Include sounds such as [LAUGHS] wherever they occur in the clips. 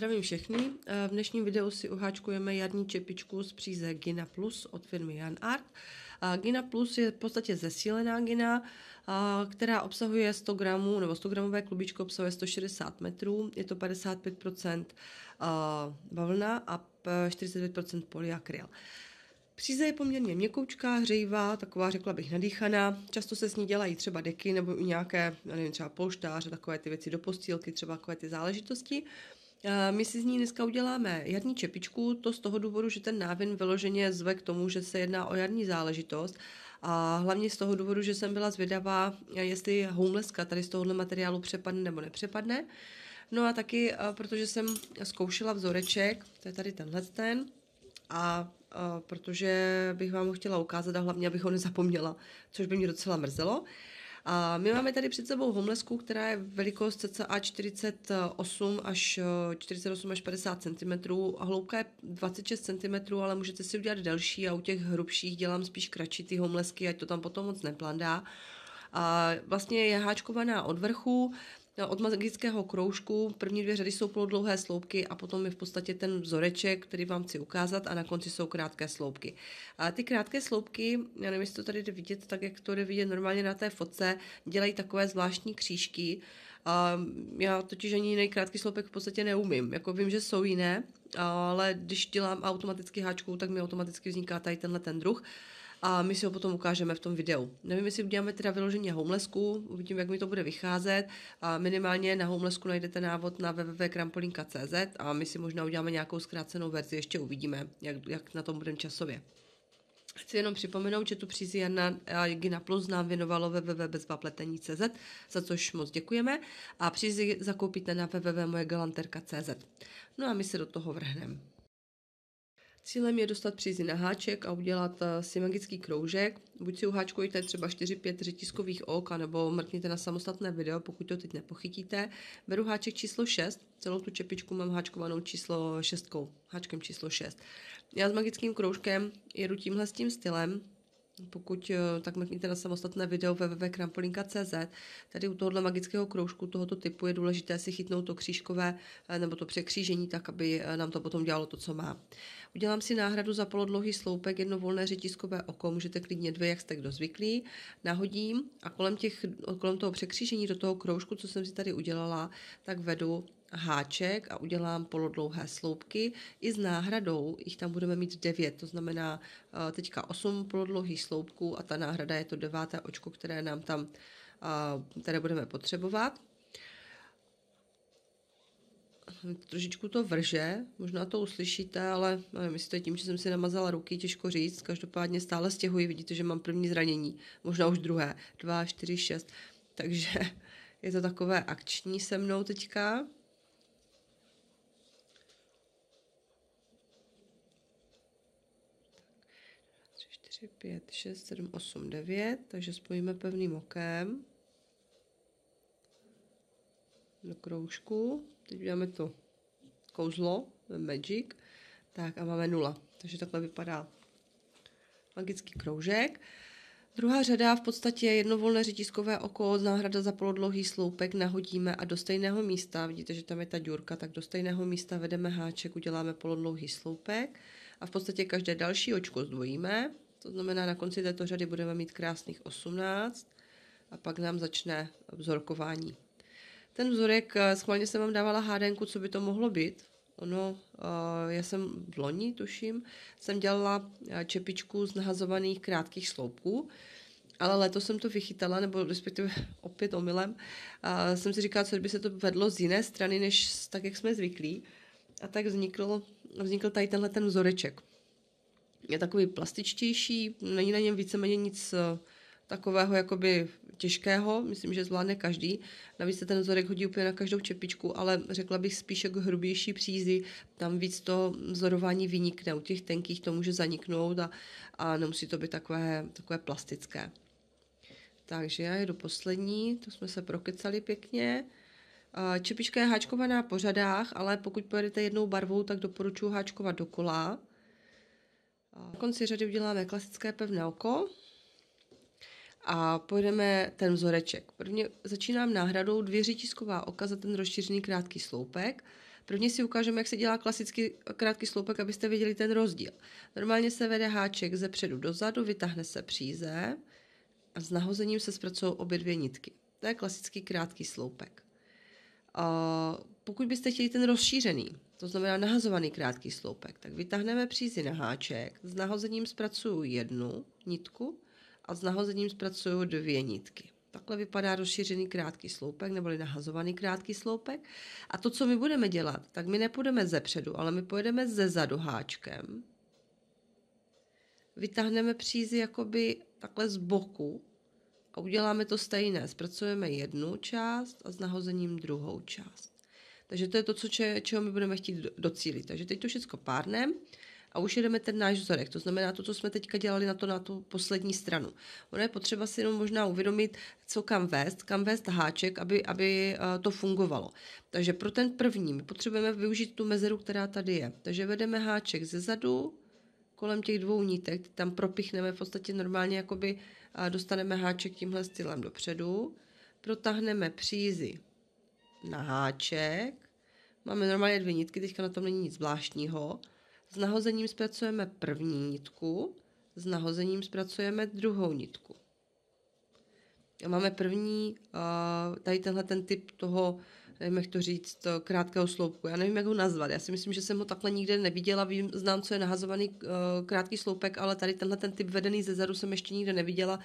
Zdravím všechny. Eh, v dnešním videu si uháčkujeme jarní čepičku z příze Gina Plus od firmy Jan Art. Gina Plus je v podstatě zesílená gina, která obsahuje 100 gramů, nebo 100 gramové klubičko obsahuje 160 metrů, je to 55% bavlna a 45% polyakryl. Příze je poměrně měkoučká, hřejivá, taková řekla bych nadýchaná. Často se s ní dělají třeba deky nebo i nějaké, nevím, třeba polštáře, takové ty věci do postýlky, třeba takové ty záležitosti. Uh, Eh, my si z ní dneska uděláme jarní čepičku, to z toho důvodu, že ten návin vyloženě zve k tomu, že se jedná o jarní záležitost a hlavně z toho důvodu, že jsem byla zvědavá, eh, jestli homelesska tady z tohohle materiálu přepadne nebo nepřepadne. No a taky, eh, protože jsem zkoušela vzoreček, to je tady tenhle ten, a protože bych vám ho chtěla ukázat a hlavně, abych ho nezapomněla, což by mě docela mrzelo, a my máme tady před sebou homlesku, která je velikost cca 48 až 48 eh, až 50 cm a hloubka je 26 cm, ale můžete si udělat delší a u těch hrubších dělám spíš kratší ty homlesky, ať to tam potom moc neplandá. A vlastně je háčkovaná od vrchu, Eh, od magického kroužku. První dvě řady jsou polodlouhé sloupky a potom je v podstatě ten vzoreček, který vám chci ukázat a na konci jsou krátké sloupky. A ty krátké sloupky, já nevím, jestli to tady jde vidět, tak jak to jde vidět normálně na té fotce, dělají takové zvláštní křížky. A já totiž ani jiný krátký sloupek v podstatě neumím. Jako vím, že jsou jiné, ale když dělám automaticky háčku, tak mi automaticky vzniká tady tenhle ten druh a my si ho potom ukážeme v tom videu. Nevím, jestli uděláme teda vyloženě homelessku, uvidím, jak mi to bude vycházet. A minimálně na homelessku najdete návod na www.krampolinka.cz a my si možná uděláme nějakou zkrácenou verzi, ještě uvidíme, jak, jak na tom budeme časově. Chci jenom připomenout, že tu přízi Jana Gina Plus nám věnovalo www.bezvapletení.cz, za což moc děkujeme a přízi zakoupíte na www.mojegalanterka.cz. No a my se do toho vrhneme. Cílem je dostat přízi na háček a udělat eh, si magický kroužek. Buď si uháčkujte třeba 4-5 řetiskových ok, nebo mrkněte na samostatné video, pokud to teď nepochytíte. Beru háček číslo 6, celou tu čepičku mám háčkovanou číslo 6, háčkem číslo 6. Já s magickým kroužkem jedu tímhle s tím stylem, pokud eh, tak mrkněte na samostatné video www.krampolinka.cz. Tady u tohohle magického kroužku tohoto typu je důležité si chytnout to křížkové eh, nebo to překřížení, tak aby eh, nám to potom dělalo to, co má. Udělám si náhradu za polodlouhý sloupek, jedno volné řetiskové oko, můžete klidně dvě, jak jste kdo zvyklý, nahodím a kolem, těch, kolem toho překřížení do toho kroužku, co jsem si tady udělala, tak vedu háček a udělám polodlouhé sloupky i s náhradou, jich tam budeme mít 9, to znamená eh, teďka 8 polodlouhých sloupků a ta náhrada je to deváté očko, které nám tam eh, které budeme potřebovat. Trošičku to vrže, možná to uslyšíte, ale nevím, jestli to je tím, že jsem si namazala ruky, těžko říct. Každopádně stále stěhuji, vidíte, že mám první zranění, možná už druhé, dva, čtyři, šest. Takže [LAUGHS] je to takové akční se mnou teďka. 3, 5, 6, 7, 8, 9, takže spojíme pevným okem do kroužku. Teď uděláme to kouzlo, magic, tak a máme nula. Takže takhle vypadá magický kroužek. Druhá řada v podstatě je jednovolné řetiskové oko, náhrada za polodlouhý sloupek, nahodíme a do stejného místa, vidíte, že tam je ta dňurka, tak do stejného místa vedeme háček, uděláme polodlouhý sloupek a v podstatě každé další očko zdvojíme, to znamená, na konci této řady budeme mít krásných 18 a pak nám začne vzorkování. Ten vzorek, eh, schválně jsem vám dávala hádenku, co by to mohlo být. Ono, eh, já jsem v loni, tuším, jsem dělala eh, čepičku z nahazovaných krátkých sloupků, ale letos jsem to vychytala, nebo respektive [LAUGHS] opět omylem, a jsem si říkala, co by se to vedlo z jiné strany, než tak, jak jsme zvyklí. A tak vznikl, vznikl tady tenhle ten vzoreček je takový plastičtější, není na něm víceméně nic eh, takového jakoby těžkého, myslím, že zvládne každý. Navíc se ten vzorek hodí úplně na každou čepičku, ale řekla bych spíše k jako hrubější přízi, tam víc to vzorování vynikne, u těch tenkých to může zaniknout a, a nemusí to být takové, takové plastické. Takže já jdu poslední, to jsme se prokecali pěkně. Čepička je háčkovaná po řadách, ale pokud pojedete jednou barvou, tak doporučuji háčkovat dokola. Na konci řady uděláme klasické pevné oko a pojedeme ten vzoreček. Prvně začínám náhradou dvě řetisková oka za ten rozšířený krátký sloupek. Prvně si ukážeme, jak se dělá klasický krátký sloupek, abyste viděli ten rozdíl. Normálně se vede háček ze předu dozadu, vytáhne se příze a s nahozením se zpracují obě dvě nitky. To je klasický krátký sloupek. pokud byste chtěli ten rozšířený, to znamená nahazovaný krátký sloupek. Tak vytáhneme přízi na háček, s nahozením zpracuju jednu nitku a s nahozením zpracuju dvě nitky. Takhle vypadá rozšířený krátký sloupek neboli nahazovaný krátký sloupek. A to, co my budeme dělat, tak my nepůjdeme ze předu, ale my pojedeme ze zadu háčkem. Vytáhneme přízi jakoby takhle z boku a uděláme to stejné. Zpracujeme jednu část a s nahozením druhou část. Takže to je to, co če, čeho my budeme chtít docílit. Takže teď to všechno párnem a už jedeme ten náš vzorek. To znamená to, co jsme teďka dělali na to na tu poslední stranu. Ono je potřeba si jenom možná uvědomit, co kam vést, kam vést háček, aby, aby eh, to fungovalo. Takže pro ten první my potřebujeme využít tu mezeru, která tady je. Takže vedeme háček ze zadu kolem těch dvou nítek, tam propichneme v podstatě normálně, jakoby dostaneme háček tímhle stylem dopředu, protáhneme přízy na háček. Máme normálně dvě nitky, teďka na tom není nic zvláštního. S nahozením zpracujeme první nitku, s nahozením zpracujeme druhou nitku. A máme první, tady tenhle ten typ toho, nevím jak to říct, krátkého sloupku. Já nevím, jak ho nazvat. Já si myslím, že jsem ho takhle nikde neviděla. Vím, znám, co je nahazovaný krátký sloupek, ale tady tenhle ten typ vedený ze zadu jsem ještě nikde neviděla.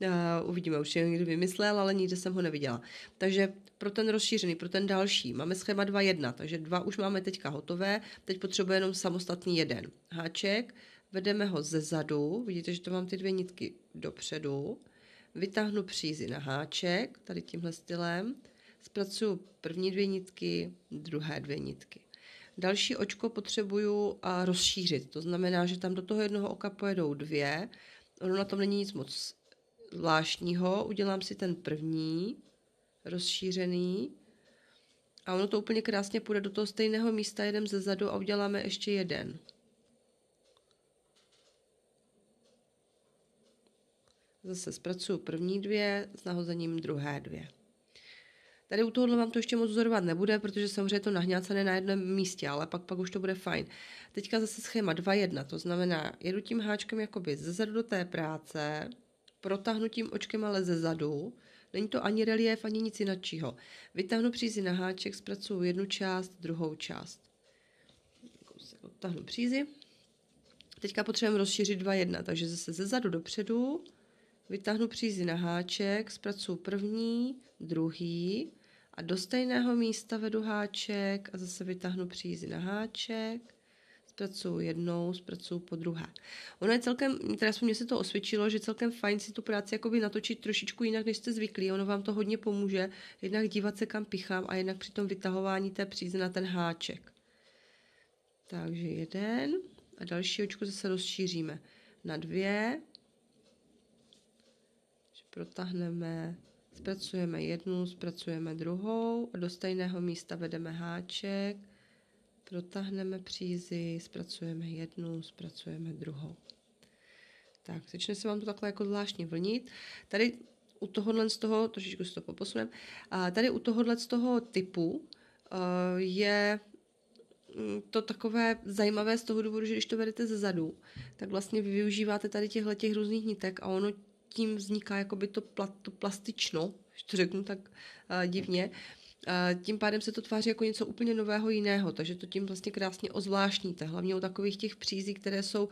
Eh, uvidíme, už je někdy vymyslel, ale nikde jsem ho neviděla. Takže pro ten rozšířený, pro ten další, máme schéma 2.1, takže dva už máme teďka hotové, teď potřebuje jenom samostatný jeden. Háček, vedeme ho ze zadu, vidíte, že to mám ty dvě nitky dopředu, vytáhnu přízi na háček, tady tímhle stylem, zpracuju první dvě nitky, druhé dvě nitky. Další očko potřebuju rozšířit, to znamená, že tam do toho jednoho oka pojedou dvě, ono na tom není nic moc zvláštního, udělám si ten první, rozšířený, a ono to úplně krásně půjde do toho stejného místa, jedem ze zadu a uděláme ještě jeden. Zase zpracuju první dvě s nahozením druhé dvě. Tady u tohohle vám to ještě moc vzorovat nebude, protože samozřejmě je to nahňácené na jednom místě, ale pak, pak už to bude fajn. Teďka zase schéma 2.1, to znamená, jedu tím háčkem jakoby zezadu do té práce, protáhnutím očkem, ale ze zadu. Není to ani relief, ani nic jiného. Vytáhnu přízi na háček, zpracuju jednu část, druhou část. odtáhnu přízi. Teďka potřebujeme rozšířit jedna, takže zase ze zadu dopředu. Vytáhnu přízi na háček, zpracuju první, druhý a do stejného místa vedu háček a zase vytáhnu přízi na háček zpracuju jednou, zpracuju po druhé. Ono je celkem, teda mě se to osvědčilo, že celkem fajn si tu práci jakoby natočit trošičku jinak, než jste zvyklí. Ono vám to hodně pomůže, jednak dívat se kam pichám a jednak při tom vytahování té příze na ten háček. Takže jeden a další očku zase rozšíříme na dvě. Protahneme, zpracujeme jednu, zpracujeme druhou a do stejného místa vedeme háček Protáhneme přízy, zpracujeme jednu, zpracujeme druhou. Tak, začne se vám to takhle jako zvláštně vlnit. Tady u tohohle z toho, trošičku si to poposunem, a tady u tohohle z toho typu uh, je mm, to takové zajímavé z toho důvodu, že když to vedete ze zadu, tak vlastně vy využíváte tady těchto těch různých nitek a ono tím vzniká jakoby to, pla, to plastično, když to řeknu tak uh, divně, tím pádem se to tváří jako něco úplně nového jiného, takže to tím vlastně krásně ozvláštníte. Hlavně u takových těch přízí, které jsou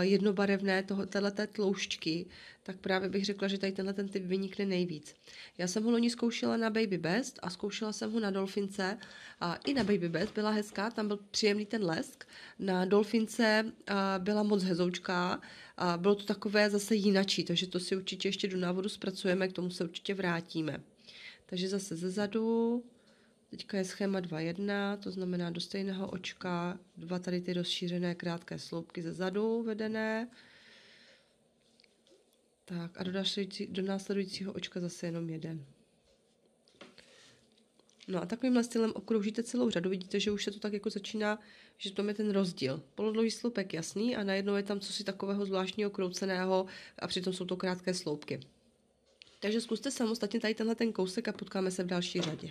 jednobarevné, tohle téhleté tloušťky, tak právě bych řekla, že tady tenhle ten typ vynikne nejvíc. Já jsem ho loni zkoušela na Baby Best a zkoušela jsem ho na Dolfince. A I na Baby Best byla hezká, tam byl příjemný ten lesk. Na Dolfince byla moc hezoučká, a bylo to takové zase jinačí, takže to si určitě ještě do návodu zpracujeme, k tomu se určitě vrátíme. Takže zase ze zadu, teďka je schéma 2.1, to znamená do stejného očka dva tady ty rozšířené krátké sloupky ze zadu vedené. Tak a do, následující, do následujícího očka zase jenom jeden. No a takovýmhle stylem okroužíte celou řadu. Vidíte, že už se to tak jako začíná, že to je ten rozdíl. Polodlouhý sloupek jasný a najednou je tam cosi takového zvláštního krouceného a přitom jsou to krátké sloupky. Takže zkuste samostatně tady tenhle ten kousek a potkáme se v další řadě.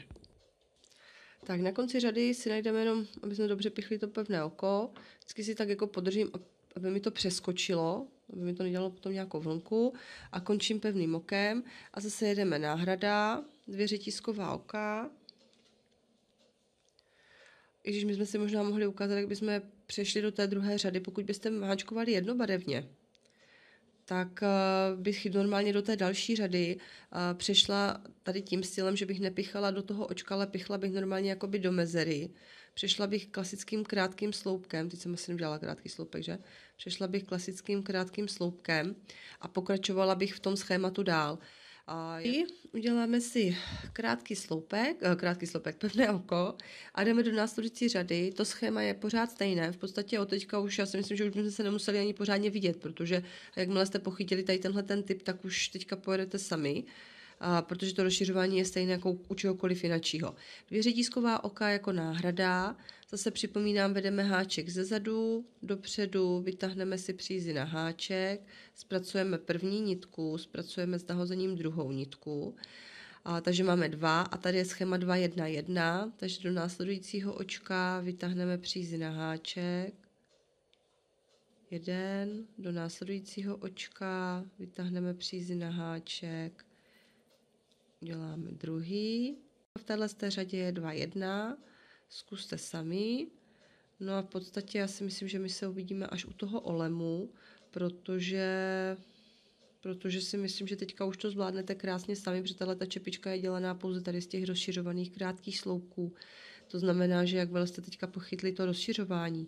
Tak na konci řady si najdeme jenom, aby jsme dobře pichli to pevné oko. Vždycky si tak jako podržím, aby mi to přeskočilo, aby mi to nedělalo potom nějakou vlnku. A končím pevným okem a zase jedeme náhrada, dvě řetisková oka. když my jsme si možná mohli ukázat, jak bychom přešli do té druhé řady, pokud byste máčkovali jednobarevně tak eh, bych normálně do té další řady eh, přešla tady tím stylem, že bych nepichala do toho očka, ale pichla bych normálně jakoby do mezery. Přešla bych klasickým krátkým sloupkem, teď jsem asi udělala krátký sloupek, že? Přešla bych klasickým krátkým sloupkem a pokračovala bych v tom schématu dál. A je uděláme si krátký sloupek, eh, krátký sloupek, [LAUGHS] pevné oko a jdeme do následující řady. To schéma je pořád stejné. V podstatě od teďka už, já si myslím, že už bychom se nemuseli ani pořádně vidět, protože jakmile jste pochytili tady tenhle ten typ, tak už teďka pojedete sami a protože to rozšiřování je stejné jako u čehokoliv jiného. Dvě disková oka jako náhrada. Zase připomínám, vedeme háček ze zadu, dopředu, vytáhneme si přízy na háček, zpracujeme první nitku, zpracujeme s nahozením druhou nitku. A, takže máme dva a tady je schéma 2, 1, 1, takže do následujícího očka vytáhneme přízy na háček, jeden, do následujícího očka vytáhneme přízy na háček, Děláme druhý. V této řadě je 2, 1. Zkuste sami. No a v podstatě já si myslím, že my se uvidíme až u toho olemu, protože protože si myslím, že teďka už to zvládnete krásně sami, protože tahle ta čepička je dělaná pouze tady z těch rozšiřovaných krátkých sloupků. To znamená, že jak jste teďka pochytli to rozšiřování,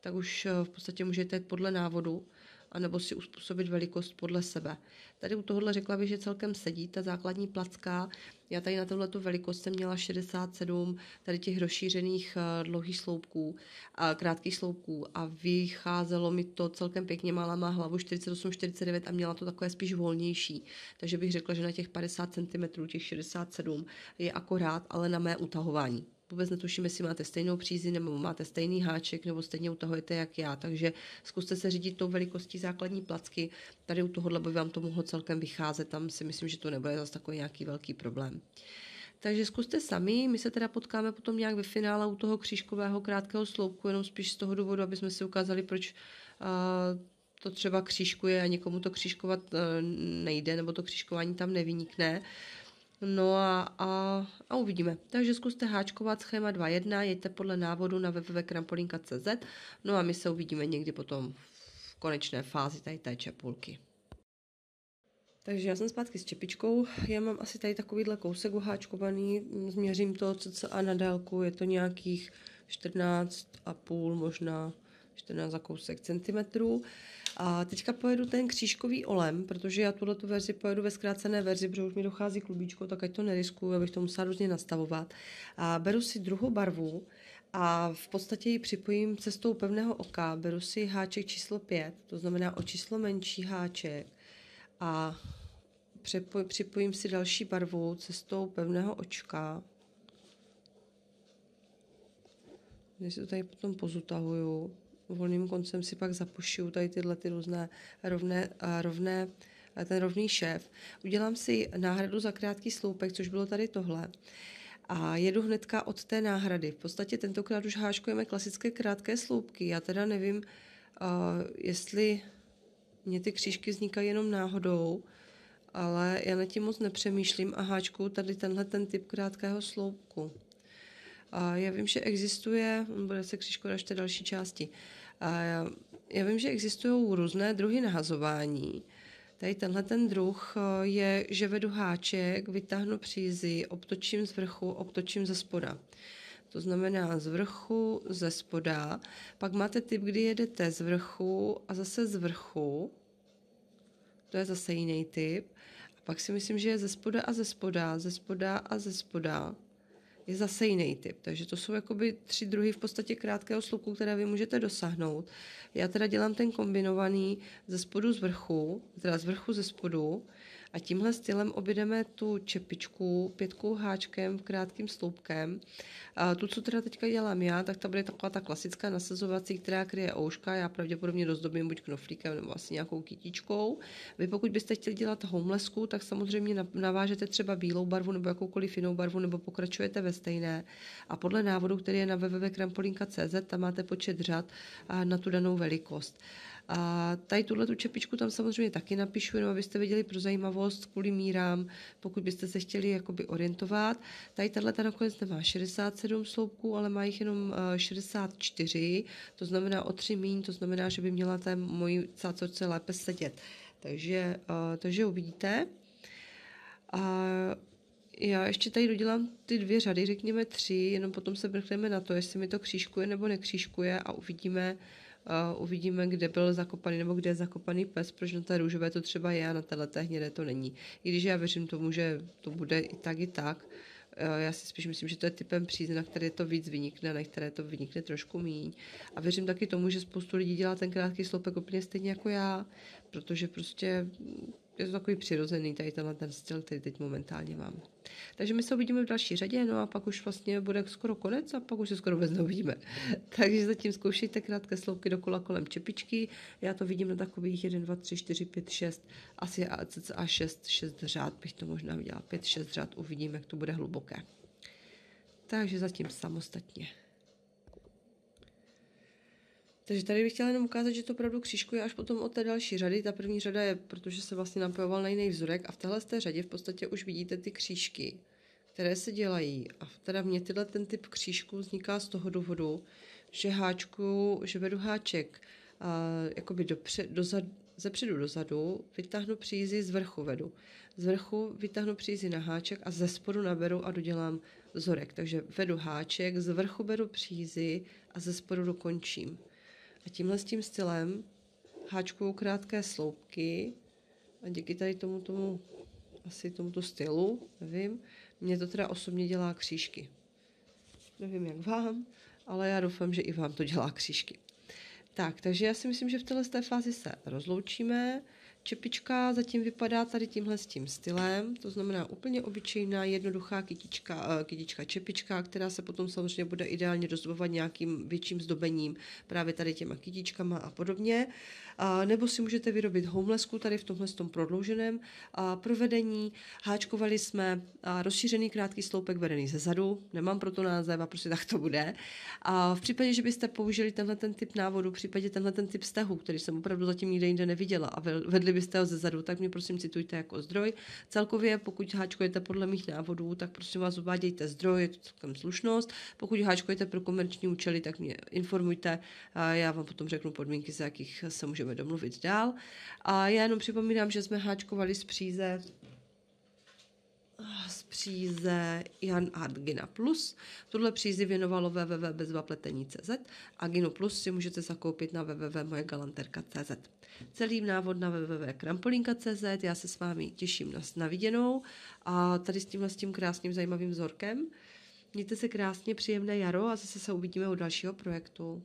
tak už eh, v podstatě můžete jít podle návodu anebo si uspůsobit velikost podle sebe. Tady u tohohle řekla bych, že celkem sedí ta základní placka, já tady na tohleto velikost jsem měla 67 tady těch rozšířených eh, dlouhých sloupků, a krátkých sloupků a vycházelo mi to celkem pěkně. Mála má hlavu 48, 49 a měla to takové spíš volnější. Takže bych řekla, že na těch 50 cm, těch 67 je akorát, ale na mé utahování vůbec netuším, jestli máte stejnou přízi nebo máte stejný háček nebo stejně utahujete jak já, takže zkuste se řídit tou velikostí základní placky. Tady u tohohle by vám to mohlo celkem vycházet, tam si myslím, že to nebude zase takový nějaký velký problém. Takže zkuste sami, my se teda potkáme potom nějak ve finále u toho křížkového krátkého sloupku, jenom spíš z toho důvodu, aby jsme si ukázali, proč uh, to třeba křížkuje a někomu to křížkovat uh, nejde, nebo to křížkování tam nevynikne. No a, a, a uvidíme. Takže zkuste háčkovat schéma 2.1, jeďte podle návodu na www.krampolinka.cz, no a my se uvidíme někdy potom v konečné fázi tady té čepulky. Takže já jsem zpátky s čepičkou, já mám asi tady takovýhle kousek oháčkovaný, změřím to cca na délku, je to nějakých 14,5 možná 14 za kousek centimetrů. A teďka pojedu ten křížkový olem, protože já tuhle tu verzi pojedu ve zkrácené verzi, protože už mi dochází klubíčko, tak ať to neriskuju, abych to musela různě nastavovat. A beru si druhou barvu a v podstatě ji připojím cestou pevného oka. Beru si háček číslo 5, to znamená o číslo menší háček a připojím si další barvu cestou pevného očka. Když si to tady potom pozutahuju, volným koncem si pak zapošiju tady tyhle ty různé rovné, rovné ten rovný šéf. Udělám si náhradu za krátký sloupek, což bylo tady tohle. A jedu hnedka od té náhrady. V podstatě tentokrát už háškujeme klasické krátké sloupky. Já teda nevím, uh, jestli mně ty křížky vznikají jenom náhodou, ale já na tím moc nepřemýšlím a háčku tady tenhle ten typ krátkého sloupku. A já vím, že existuje, bude se křížko ještě další části, a já, já vím, že existují různé druhy nahazování. Tady tenhle ten druh eh, je, že vedu háček, vytáhnu přízi, obtočím z vrchu, obtočím ze spoda to znamená z vrchu, ze spoda. Pak máte typ, kdy jedete z vrchu a zase z vrchu, to je zase jiný typ. A pak si myslím, že je ze spoda a ze spoda, ze spoda a ze spoda je zase jiný typ. Takže to jsou jakoby tři druhy v podstatě krátkého sluku, které vy můžete dosáhnout. Já teda dělám ten kombinovaný ze spodu z vrchu, teda z vrchu ze spodu, a tímhle stylem objedeme tu čepičku pětkou háčkem, krátkým sloupkem. A tu, co teda teďka dělám já, tak ta bude taková ta klasická nasazovací, která kryje ouška. Já pravděpodobně dozdobím buď knoflíkem nebo asi nějakou kytičkou. Vy pokud byste chtěli dělat homelesku, tak samozřejmě navážete třeba bílou barvu nebo jakoukoliv jinou barvu nebo pokračujete ve stejné. A podle návodu, který je na www.krampolinka.cz, tam máte počet řad na tu danou velikost. A tady tuhle tu čepičku tam samozřejmě taky napíšu, jenom abyste viděli pro zajímavost, kvůli mírám, pokud byste se chtěli jakoby orientovat. Tady tahle ta nakonec nemá 67 sloupků, ale má jich jenom 64, eh, to znamená o 3 míň, to znamená, že by měla té mojí cácorce lépe sedět. Takže, eh, takže uvidíte. A já ještě tady dodělám ty dvě řady, řekněme tři, jenom potom se vrchneme na to, jestli mi to křížkuje nebo nekřížkuje a uvidíme, uh, uvidíme, kde byl zakopaný nebo kde je zakopaný pes, proč na té růžové to třeba je a na téhle té hnědé to není. I když já věřím tomu, že to bude i tak, i tak, já si spíš myslím, že to je typem přízna, na které to víc vynikne, na které to vynikne trošku míň. A věřím taky tomu, že spoustu lidí dělá ten krátký sloupek úplně stejně jako já, protože prostě je to takový přirozený tady tenhle ten styl, který teď momentálně mám. Takže my se uvidíme v další řadě, no a pak už vlastně bude skoro konec a pak už se skoro vůbec neuvidíme. [LAUGHS] Takže zatím zkoušejte krátké sloupky dokola kolem čepičky. Já to vidím na takových 1, 2, 3, 4, 5, 6, asi a 6, 6 řád bych to možná udělala. 5, 6 řád uvidím, jak to bude hluboké. Takže zatím samostatně. Takže tady bych chtěla jenom ukázat, že to opravdu křížkuje až potom od té další řady. Ta první řada je, protože se vlastně napojoval na jiný vzorek a v téhle té řadě v podstatě už vidíte ty křížky, které se dělají. A teda mě tyhle ten typ křížku vzniká z toho důvodu, že háčku, že vedu háček a, jakoby dopře, dozad, zepředu dozadu, vytáhnu přízi, z vrchu vedu. Z vrchu vytáhnu přízi na háček a ze spodu naberu a dodělám vzorek. Takže vedu háček, z vrchu beru přízi a ze spodu dokončím. A tímhle s tím stylem háčkuju krátké sloupky a díky tady tomu, tomu asi tomuto stylu, nevím, mě to teda osobně dělá křížky. Nevím, jak vám, ale já doufám, že i vám to dělá křížky. Tak, takže já si myslím, že v této fázi se rozloučíme. Čepička zatím vypadá tady tímhle s tím stylem, to znamená úplně obyčejná, jednoduchá kytička, eh, kytička čepička, která se potom samozřejmě bude ideálně dozdobovat nějakým větším zdobením, právě tady těma kytičkama a podobně. A nebo si můžete vyrobit homelesku tady v tomhle tom prodlouženém a provedení. Háčkovali jsme rozšířený krátký sloupek vedený ze zadu, nemám proto název a prostě tak to bude. A v případě, že byste použili tenhle ten typ návodu, v případě tenhle ten typ vztahu, který jsem opravdu zatím nikde jinde neviděla a vedli kdybyste ho zezadu, tak mě prosím citujte jako zdroj. Celkově, pokud háčkujete podle mých návodů, tak prosím vás uvádějte zdroj, je to celkem slušnost. Pokud háčkujete pro komerční účely, tak mě informujte, já vám potom řeknu podmínky, za jakých se můžeme domluvit dál. A já jenom připomínám, že jsme háčkovali z příze z příze Jan Art Gina Plus. Tuhle přízi věnovalo www.bezvapletení.cz a Ginu Plus si můžete zakoupit na www.mojegalanterka.cz. Celý návod na www.krampolinka.cz. Já se s vámi těším na, na viděnou a tady s tímhle s tím krásným zajímavým vzorkem. Mějte se krásně, příjemné jaro a zase se uvidíme u dalšího projektu.